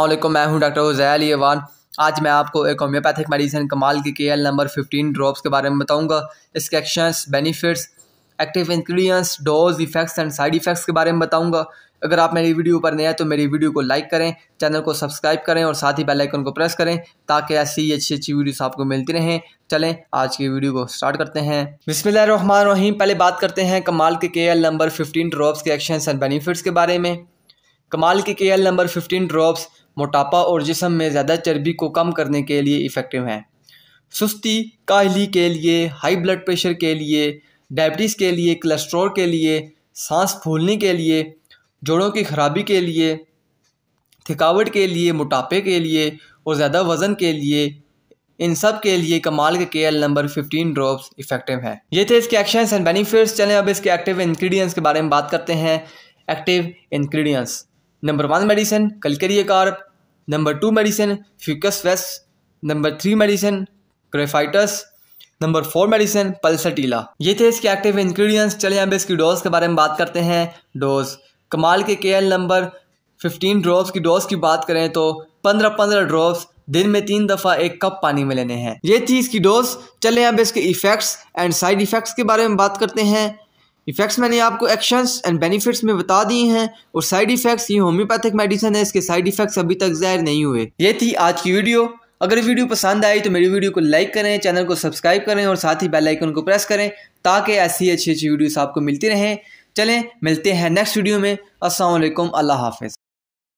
अल्लाम मैं हूं डॉक्टर उजैल यवान आज मैं आपको एक होम्योपैथिक मेडिसिन कमाल की के एल नंबर फिफ्टीन ड्रॉप्स के बारे में बताऊंगा इसके actions benefits active ingredients dose effects and side effects के बारे में बताऊंगा अगर आप मेरी वीडियो पर नए हैं तो मेरी वीडियो को लाइक करें चैनल को सब्सक्राइब करें और साथ ही बेलाइकन को प्रेस करें ताकि ऐसी अच्छी अच्छी वीडियोस आपको मिलती रहें चलें आज की वीडियो को स्टार्ट करते हैं बिस्मिल्लाहमान रहीम पहले बात करते हैं कमाल के के नंबर फिफ्टीन ड्रॉप्स के एक्शंस एंड बेनिफिट्स के बारे में कमाल के के नंबर फिफ्टीन ड्रॉप्स मोटापा और जिसम में ज़्यादा चर्बी को कम करने के लिए इफ़ेक्टिव हैं सुस्ती काहली के लिए हाई ब्लड प्रेशर के लिए डायबिटीज़ के लिए कोलेस्ट्रॉल के लिए सांस फूलने के लिए जोड़ों की खराबी के लिए थकावट के लिए मोटापे के लिए और ज़्यादा वज़न के लिए इन सब के लिए कमाल के केल नंबर 15 ड्रॉप्स इफेक्टिव हैं ये थे इसके एक्शंस एंड बेनिफिट्स चलें अब इसके एक्टिव इंग्रेडिएंट्स के बारे में बात करते हैं active ingredients number one medicine calcarea carb number two medicine fucus ves number three medicine graphites number four medicine pulsatilla ये थे इसके एक्टिव इंग्रेडिएंट्स चले अब इसकी डोज के बारे में बात करते हैं डोज कमाल के के नंबर फिफ्टीन ड्रॉप्स की डोज की बात करें तो पंद्रह पंद्रह ड्रॉप्स दिन में तीन दफ़ा एक कप पानी में लेने हैं ये थी इसकी डोज चलें अब इसके इफ़ेक्ट्स एंड साइड इफ़ेक्ट्स के बारे में बात करते हैं इफ़ेक्ट्स मैंने आपको एक्शंस एंड बेनिफिट्स में बता दिए हैं और साइड इफ़ेक्ट्स ये होम्योपैथिक मेडिसिन है इसके साइड इफ़ेक्ट्स अभी तक ज़ाहिर नहीं हुए ये थी आज की वीडियो अगर वीडियो पसंद आई तो मेरी वीडियो को लाइक करें चैनल को सब्सक्राइब करें और साथ ही बेल आइकन को प्रेस करें ताकि ऐसी अच्छी अच्छी वीडियोस आपको मिलती रहें चलें मिलते हैं नेक्स्ट वीडियो में असल अल्लाह हाफिज़